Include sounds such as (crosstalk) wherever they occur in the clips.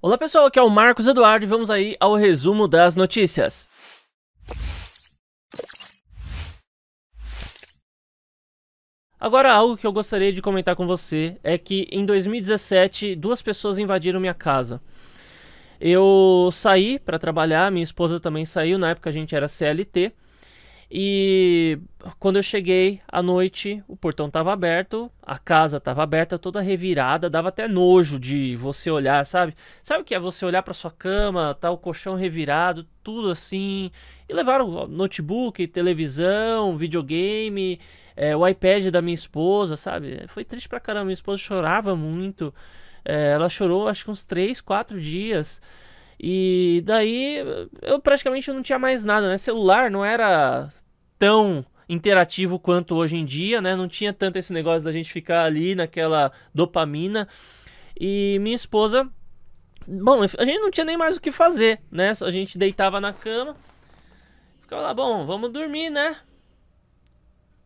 Olá pessoal, aqui é o Marcos Eduardo e vamos aí ao resumo das notícias. Agora, algo que eu gostaria de comentar com você é que em 2017 duas pessoas invadiram minha casa. Eu saí para trabalhar, minha esposa também saiu, na época a gente era CLT. E quando eu cheguei à noite, o portão estava aberto, a casa estava aberta, toda revirada, dava até nojo de você olhar, sabe? Sabe o que é você olhar para sua cama, tá o colchão revirado, tudo assim. E levaram notebook, televisão, videogame, é, o iPad da minha esposa, sabe? Foi triste pra caramba, minha esposa chorava muito. É, ela chorou acho que uns 3, 4 dias. E daí eu praticamente não tinha mais nada, né? Celular não era tão interativo quanto hoje em dia, né? Não tinha tanto esse negócio da gente ficar ali naquela dopamina. E minha esposa, bom, a gente não tinha nem mais o que fazer, né? A gente deitava na cama, ficava lá, bom, vamos dormir, né?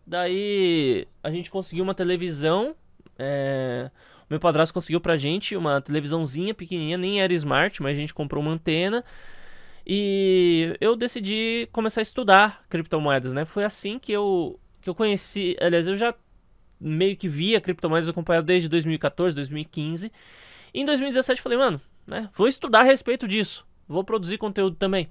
Daí a gente conseguiu uma televisão, é... Meu padrasto conseguiu pra gente uma televisãozinha pequenininha, nem era smart, mas a gente comprou uma antena. E eu decidi começar a estudar criptomoedas, né? Foi assim que eu, que eu conheci. Aliás, eu já meio que via criptomoedas acompanhado desde 2014, 2015. E em 2017 falei, mano, né? Vou estudar a respeito disso. Vou produzir conteúdo também.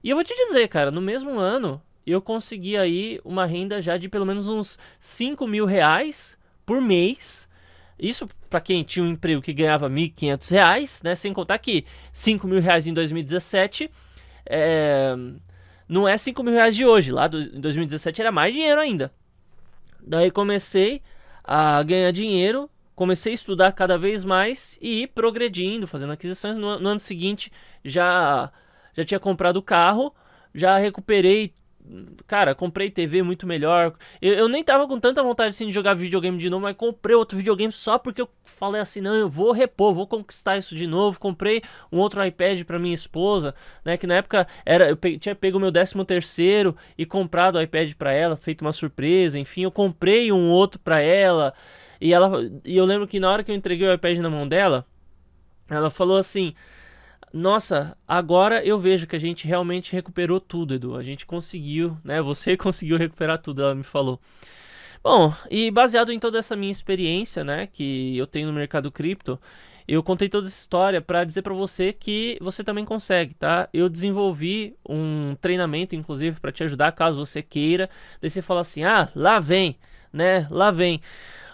E eu vou te dizer, cara, no mesmo ano eu consegui aí uma renda já de pelo menos uns 5 mil reais por mês isso para quem tinha um emprego que ganhava R$ 1.500, né? Sem contar que R$ mil reais em 2017 é, não é R$ mil reais de hoje. Lá do, em 2017 era mais dinheiro ainda. Daí comecei a ganhar dinheiro, comecei a estudar cada vez mais e ir progredindo, fazendo aquisições. No, no ano seguinte já já tinha comprado o carro, já recuperei Cara, comprei TV muito melhor. Eu, eu nem tava com tanta vontade assim, de jogar videogame de novo, mas comprei outro videogame só porque eu falei assim: não, eu vou repor, vou conquistar isso de novo. Comprei um outro iPad para minha esposa, né? Que na época era, eu pe tinha pego meu 13 terceiro e comprado o iPad para ela, feito uma surpresa, enfim, eu comprei um outro para ela. E ela. E eu lembro que na hora que eu entreguei o iPad na mão dela, ela falou assim: nossa, agora eu vejo que a gente realmente recuperou tudo, Edu. A gente conseguiu, né? Você (laughs) conseguiu recuperar tudo, ela me falou. Bom, e baseado em toda essa minha experiência, né, que eu tenho no mercado cripto, eu contei toda essa história para dizer para você que você também consegue, tá? Eu desenvolvi um treinamento, inclusive, para te ajudar caso você queira. Daí você fala assim: ah, lá vem, né? Lá vem.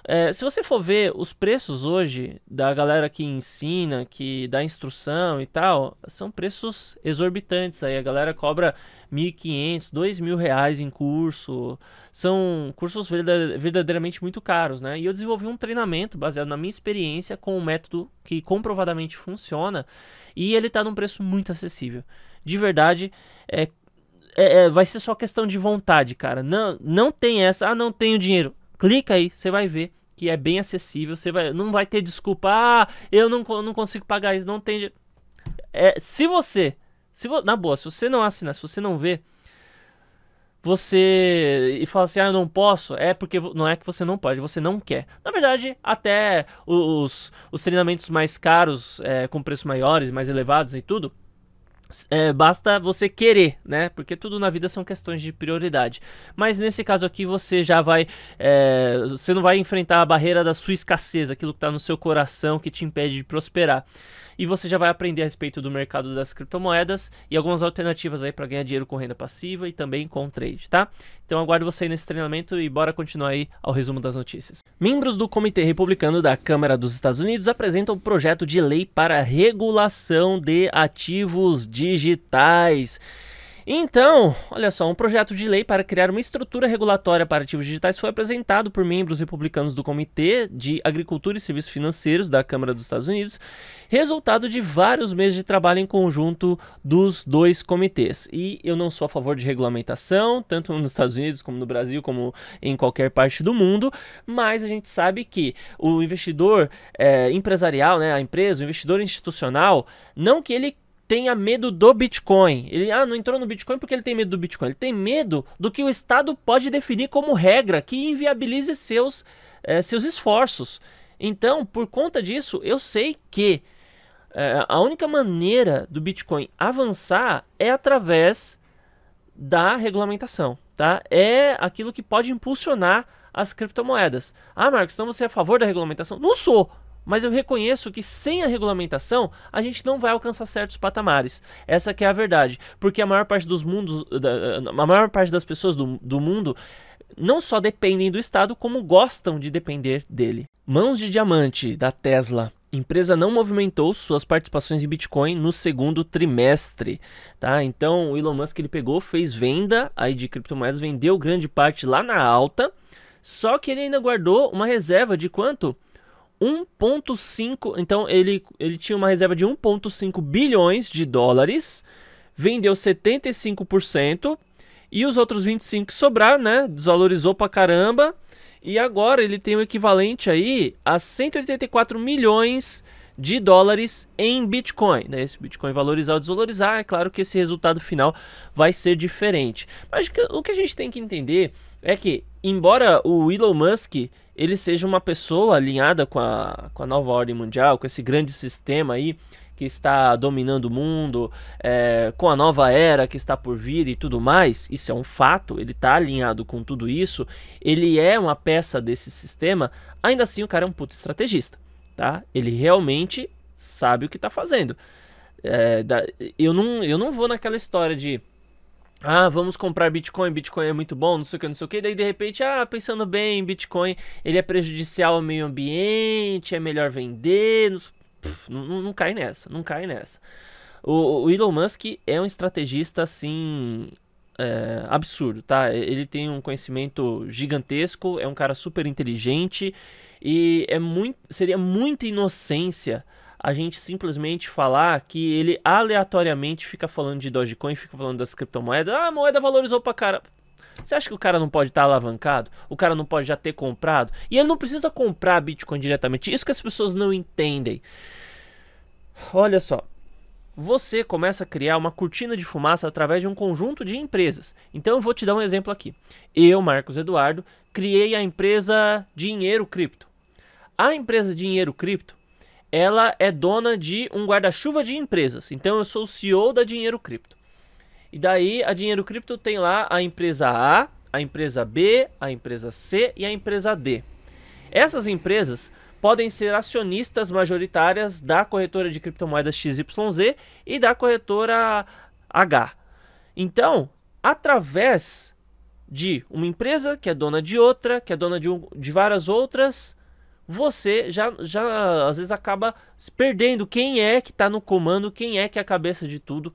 É, se você for ver os preços hoje da galera que ensina, que dá instrução e tal, são preços exorbitantes. Aí a galera cobra 1.500, 2.000 reais em curso. São cursos verdadeiramente muito caros, né? E eu desenvolvi um treinamento baseado na minha experiência com um método que comprovadamente funciona e ele está num preço muito acessível. De verdade, é, é, é, vai ser só questão de vontade, cara. Não, não tem essa, ah, não tenho dinheiro clica aí, você vai ver que é bem acessível, você vai, não vai ter desculpa, ah, eu não, não consigo pagar isso, não tem... É, se você, se vo... na boa, se você não assinar, se você não vê, você e fala assim, ah, eu não posso, é porque não é que você não pode, você não quer. Na verdade, até os, os treinamentos mais caros, é, com preços maiores, mais elevados e tudo, é, basta você querer, né? Porque tudo na vida são questões de prioridade. Mas nesse caso aqui você já vai. É, você não vai enfrentar a barreira da sua escassez, aquilo que está no seu coração que te impede de prosperar e você já vai aprender a respeito do mercado das criptomoedas e algumas alternativas aí para ganhar dinheiro com renda passiva e também com trade, tá? Então aguardo você aí nesse treinamento e bora continuar aí ao resumo das notícias. Membros do Comitê Republicano da Câmara dos Estados Unidos apresentam um projeto de lei para regulação de ativos digitais. Então, olha só, um projeto de lei para criar uma estrutura regulatória para ativos digitais foi apresentado por membros republicanos do Comitê de Agricultura e Serviços Financeiros da Câmara dos Estados Unidos, resultado de vários meses de trabalho em conjunto dos dois comitês. E eu não sou a favor de regulamentação, tanto nos Estados Unidos como no Brasil, como em qualquer parte do mundo, mas a gente sabe que o investidor é, empresarial, né, a empresa, o investidor institucional, não que ele tenha medo do Bitcoin. Ele ah, não entrou no Bitcoin porque ele tem medo do Bitcoin. Ele tem medo do que o Estado pode definir como regra que inviabilize seus, eh, seus esforços. Então, por conta disso, eu sei que eh, a única maneira do Bitcoin avançar é através da regulamentação. Tá? É aquilo que pode impulsionar as criptomoedas. Ah, Marcos, então você é a favor da regulamentação? Não sou mas eu reconheço que sem a regulamentação a gente não vai alcançar certos patamares. Essa que é a verdade, porque a maior parte dos mundos, a maior parte das pessoas do, do mundo não só dependem do Estado, como gostam de depender dele. Mãos de Diamante, da Tesla. Empresa não movimentou suas participações em Bitcoin no segundo trimestre, tá? Então, o Elon Musk ele pegou, fez venda aí de criptomoedas, vendeu grande parte lá na alta, só que ele ainda guardou uma reserva de quanto? 1.5, então ele, ele tinha uma reserva de 1.5 bilhões de dólares, vendeu 75% e os outros 25 que sobraram, né, desvalorizou pra caramba. E agora ele tem o equivalente aí a 184 milhões de dólares em Bitcoin. Né? Esse Bitcoin valorizar ou desvalorizar, é claro que esse resultado final vai ser diferente. Mas o que a gente tem que entender é que embora o Elon Musk ele seja uma pessoa alinhada com a, com a nova ordem mundial, com esse grande sistema aí que está dominando o mundo, é, com a nova era que está por vir e tudo mais, isso é um fato, ele está alinhado com tudo isso, ele é uma peça desse sistema, ainda assim o cara é um puto estrategista, tá? Ele realmente sabe o que está fazendo. É, eu, não, eu não vou naquela história de ah, vamos comprar Bitcoin, Bitcoin é muito bom, não sei o que, não sei o que. Daí de repente, ah, pensando bem, Bitcoin ele é prejudicial ao meio ambiente, é melhor vender. Pff, não, não, cai nessa, não cai nessa. O, o Elon Musk é um estrategista assim. É, absurdo, tá? Ele tem um conhecimento gigantesco, é um cara super inteligente e é muito, seria muita inocência a gente simplesmente falar que ele aleatoriamente fica falando de Dogecoin, fica falando das criptomoedas. Ah, a moeda valorizou pra cara. Você acha que o cara não pode estar tá alavancado? O cara não pode já ter comprado? E ele não precisa comprar Bitcoin diretamente. Isso que as pessoas não entendem. Olha só. Você começa a criar uma cortina de fumaça através de um conjunto de empresas. Então eu vou te dar um exemplo aqui. Eu, Marcos Eduardo, criei a empresa Dinheiro Cripto. A empresa Dinheiro Cripto ela é dona de um guarda-chuva de empresas. Então eu sou o CEO da Dinheiro Cripto. E daí a Dinheiro Cripto tem lá a empresa A, a empresa B, a empresa C e a empresa D. Essas empresas podem ser acionistas majoritárias da corretora de criptomoedas XYZ e da corretora H. Então, através de uma empresa que é dona de outra, que é dona de, um, de várias outras, você já, já às vezes acaba se perdendo quem é que está no comando, quem é que é a cabeça de tudo.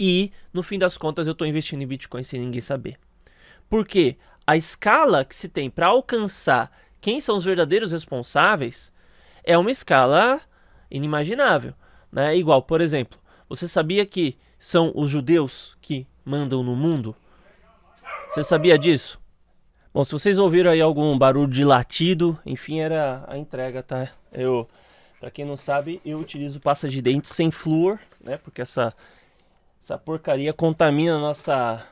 E no fim das contas eu estou investindo em Bitcoin sem ninguém saber. Porque a escala que se tem para alcançar quem são os verdadeiros responsáveis é uma escala inimaginável. Né? Igual, por exemplo, você sabia que são os judeus que mandam no mundo? Você sabia disso? Bom, se vocês ouviram aí algum barulho de latido, enfim, era a entrega, tá? Eu, para quem não sabe, eu utilizo pasta de dente sem flúor, né? Porque essa essa porcaria contamina a nossa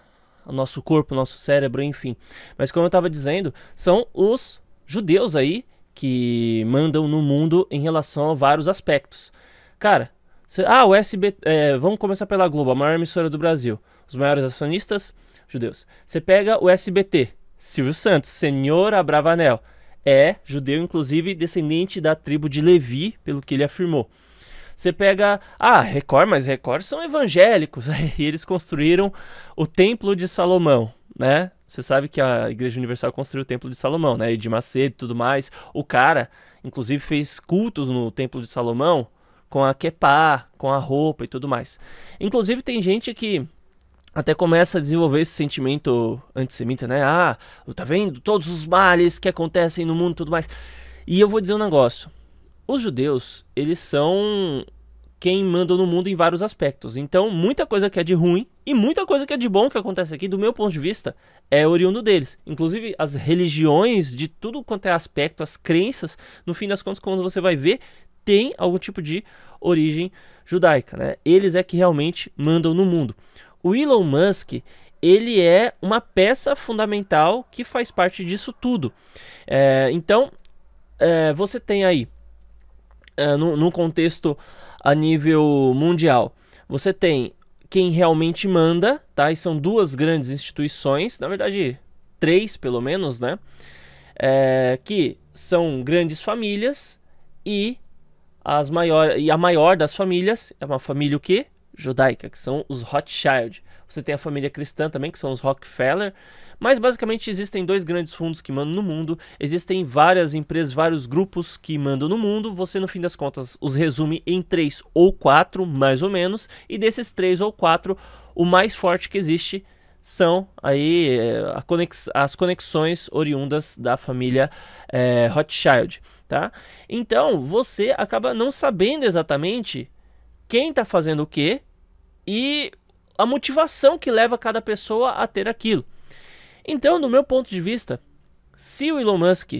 o nosso corpo, o nosso cérebro, enfim. Mas como eu estava dizendo, são os judeus aí que mandam no mundo em relação a vários aspectos. Cara, ah, o SB, é, vamos começar pela Globo, a maior emissora do Brasil. Os maiores acionistas, judeus. Você pega o SBT, Silvio Santos, senhor Abravanel, é judeu, inclusive descendente da tribo de Levi, pelo que ele afirmou. Você pega, ah, Record, mas Record são evangélicos, (laughs) e eles construíram o Templo de Salomão, né? Você sabe que a Igreja Universal construiu o Templo de Salomão, né? E de Macedo e tudo mais. O cara, inclusive, fez cultos no Templo de Salomão com a kepá, com a roupa e tudo mais. Inclusive, tem gente que até começa a desenvolver esse sentimento antissemita, né? Ah, tá vendo todos os males que acontecem no mundo e tudo mais. E eu vou dizer um negócio. Os judeus, eles são quem manda no mundo em vários aspectos. Então, muita coisa que é de ruim e muita coisa que é de bom que acontece aqui, do meu ponto de vista, é oriundo deles. Inclusive, as religiões, de tudo quanto é aspecto, as crenças, no fim das contas, como você vai ver, tem algum tipo de origem judaica, né? Eles é que realmente mandam no mundo. O Elon Musk, ele é uma peça fundamental que faz parte disso tudo. É, então, é, você tem aí, é, no, no contexto a nível mundial, você tem quem realmente manda, tá? E são duas grandes instituições, na verdade, três pelo menos, né? É, que são grandes famílias e as maior, e a maior das famílias é uma família o quê? judaica, que são os Rothschild. Você tem a família cristã também, que são os Rockefeller. Mas basicamente existem dois grandes fundos que mandam no mundo, existem várias empresas, vários grupos que mandam no mundo. Você, no fim das contas, os resume em três ou quatro, mais ou menos. E desses três ou quatro, o mais forte que existe são aí eh, conex as conexões oriundas da família é, Rothschild. Tá? Então você acaba não sabendo exatamente quem está fazendo o quê e a motivação que leva cada pessoa a ter aquilo. Então, do meu ponto de vista, se o Elon Musk,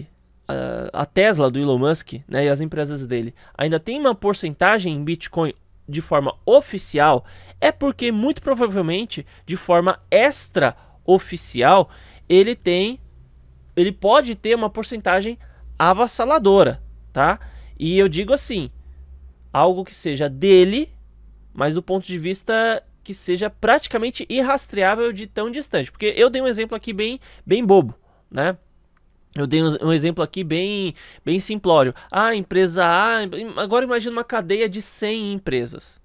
a Tesla do Elon Musk né, e as empresas dele ainda tem uma porcentagem em Bitcoin de forma oficial, é porque muito provavelmente de forma extra oficial ele tem, ele pode ter uma porcentagem avassaladora, tá? E eu digo assim, algo que seja dele, mas do ponto de vista que seja praticamente irrastreável de tão distante. Porque eu dei um exemplo aqui bem, bem bobo, né? Eu dei um exemplo aqui bem, bem simplório. Ah, empresa A. Agora imagina uma cadeia de 100 empresas,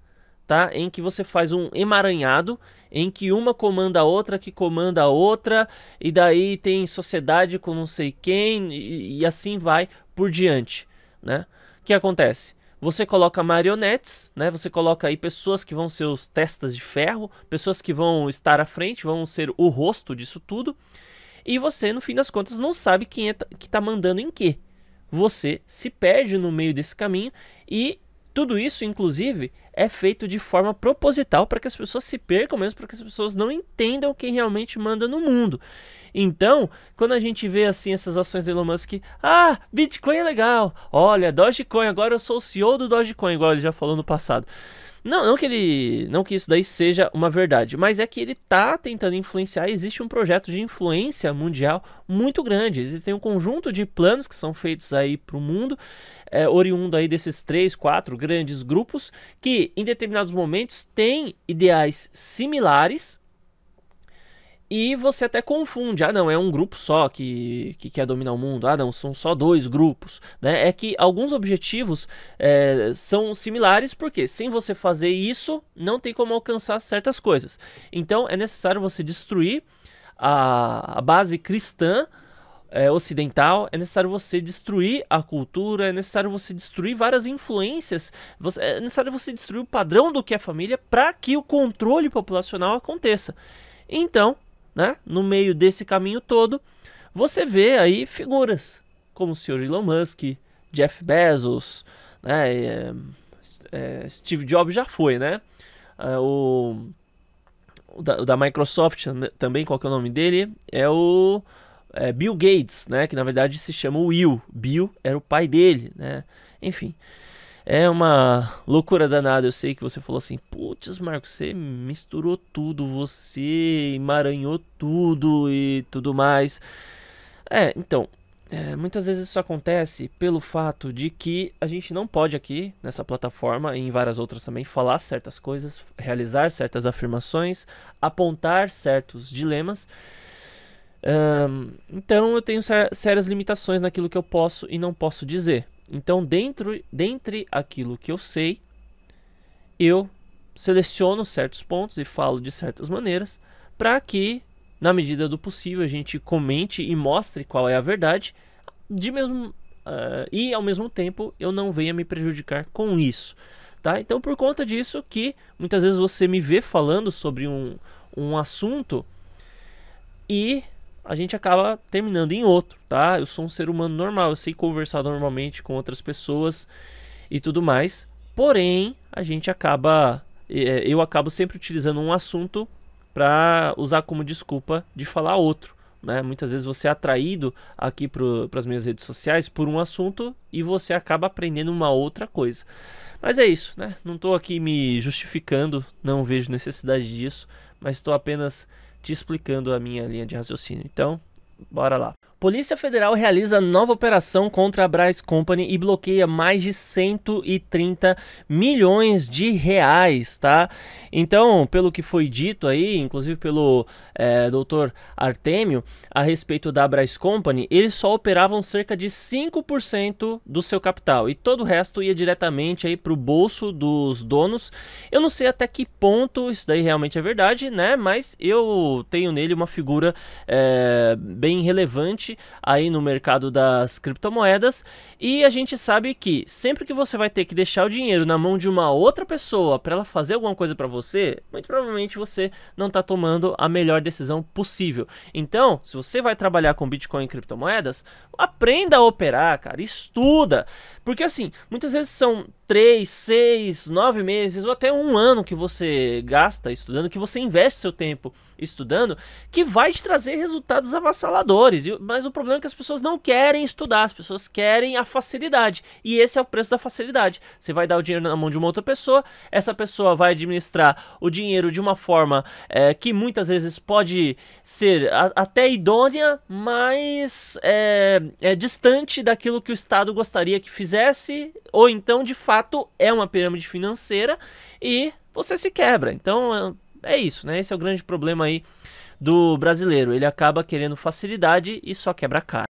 tá? Em que você faz um emaranhado, em que uma comanda a outra, que comanda a outra, e daí tem sociedade com não sei quem, e, e assim vai por diante, né? O que acontece? Você coloca marionetes, né? Você coloca aí pessoas que vão ser os testas de ferro, pessoas que vão estar à frente, vão ser o rosto disso tudo. E você, no fim das contas, não sabe quem é que tá mandando em quê. Você se perde no meio desse caminho e tudo isso, inclusive, é feito de forma proposital para que as pessoas se percam mesmo, para que as pessoas não entendam quem realmente manda no mundo. Então, quando a gente vê assim essas ações do Elon Musk, ah, Bitcoin é legal. Olha, Dogecoin, agora eu sou o CEO do Dogecoin, igual ele já falou no passado. Não, não que ele. Não que isso daí seja uma verdade, mas é que ele está tentando influenciar. Existe um projeto de influência mundial muito grande. Existem um conjunto de planos que são feitos aí para o mundo, é, oriundo aí desses três, quatro grandes grupos, que em determinados momentos têm ideais similares, e você até confunde, ah não, é um grupo só que, que quer dominar o mundo, ah não, são só dois grupos. Né? É que alguns objetivos é, são similares, porque sem você fazer isso, não tem como alcançar certas coisas. Então é necessário você destruir a, a base cristã é, ocidental, é necessário você destruir a cultura, é necessário você destruir várias influências, você, é necessário você destruir o padrão do que é família para que o controle populacional aconteça. Então, né? No meio desse caminho todo, você vê aí figuras como o senhor Elon Musk, Jeff Bezos, né? É, é, Steve Jobs já foi, né? É, o, o, da, o, da, Microsoft também, qual que é o nome dele? É o é Bill Gates, né? Que na verdade se chama Will. Bill era o pai dele, né? Enfim. É uma loucura danada. Eu sei que você falou assim: putz, Marcos, você misturou tudo, você emaranhou tudo e tudo mais. É, então, é, muitas vezes isso acontece pelo fato de que a gente não pode aqui, nessa plataforma e em várias outras também, falar certas coisas, realizar certas afirmações, apontar certos dilemas. Um, então eu tenho sérias limitações naquilo que eu posso e não posso dizer. Então, dentro, dentre aquilo que eu sei, eu seleciono certos pontos e falo de certas maneiras para que, na medida do possível, a gente comente e mostre qual é a verdade, de mesmo uh, e ao mesmo tempo eu não venha me prejudicar com isso, tá? Então, por conta disso que muitas vezes você me vê falando sobre um, um assunto e a gente acaba terminando em outro, tá? Eu sou um ser humano normal, eu sei conversar normalmente com outras pessoas e tudo mais. Porém, a gente acaba é, eu acabo sempre utilizando um assunto para usar como desculpa de falar outro. Né? Muitas vezes você é atraído aqui para as minhas redes sociais por um assunto e você acaba aprendendo uma outra coisa. Mas é isso, né? Não estou aqui me justificando, não vejo necessidade disso, mas estou apenas te explicando a minha linha de raciocínio. Então, bora lá. Polícia Federal realiza nova operação contra a Brás Company e bloqueia mais de 130 milhões de reais, tá? Então, pelo que foi dito aí, inclusive pelo é, doutor Artêmio, a respeito da Brás Company, eles só operavam cerca de 5% do seu capital e todo o resto ia diretamente aí pro bolso dos donos. Eu não sei até que ponto isso daí realmente é verdade, né? Mas eu tenho nele uma figura é, bem relevante forte aí no mercado das criptomoedas. E a gente sabe que sempre que você vai ter que deixar o dinheiro na mão de uma outra pessoa para ela fazer alguma coisa para você, muito provavelmente você não está tomando a melhor decisão possível. Então, se você vai trabalhar com Bitcoin e criptomoedas, aprenda a operar, cara, estuda. Porque assim, muitas vezes são 3, 6, 9 meses ou até um ano que você gasta estudando, que você investe seu tempo estudando, que vai te trazer resultados avassaladores. Mas o problema é que as pessoas não querem estudar, as pessoas querem a facilidade. E esse é o preço da facilidade. Você vai dar o dinheiro na mão de uma outra pessoa, essa pessoa vai administrar o dinheiro de uma forma é, que muitas vezes pode ser a, até idônea, mas é, é distante daquilo que o Estado gostaria que fizesse, ou então de fato é uma pirâmide financeira e você se quebra. Então é é isso, né? Esse é o grande problema aí do brasileiro. Ele acaba querendo facilidade e só quebra a cara.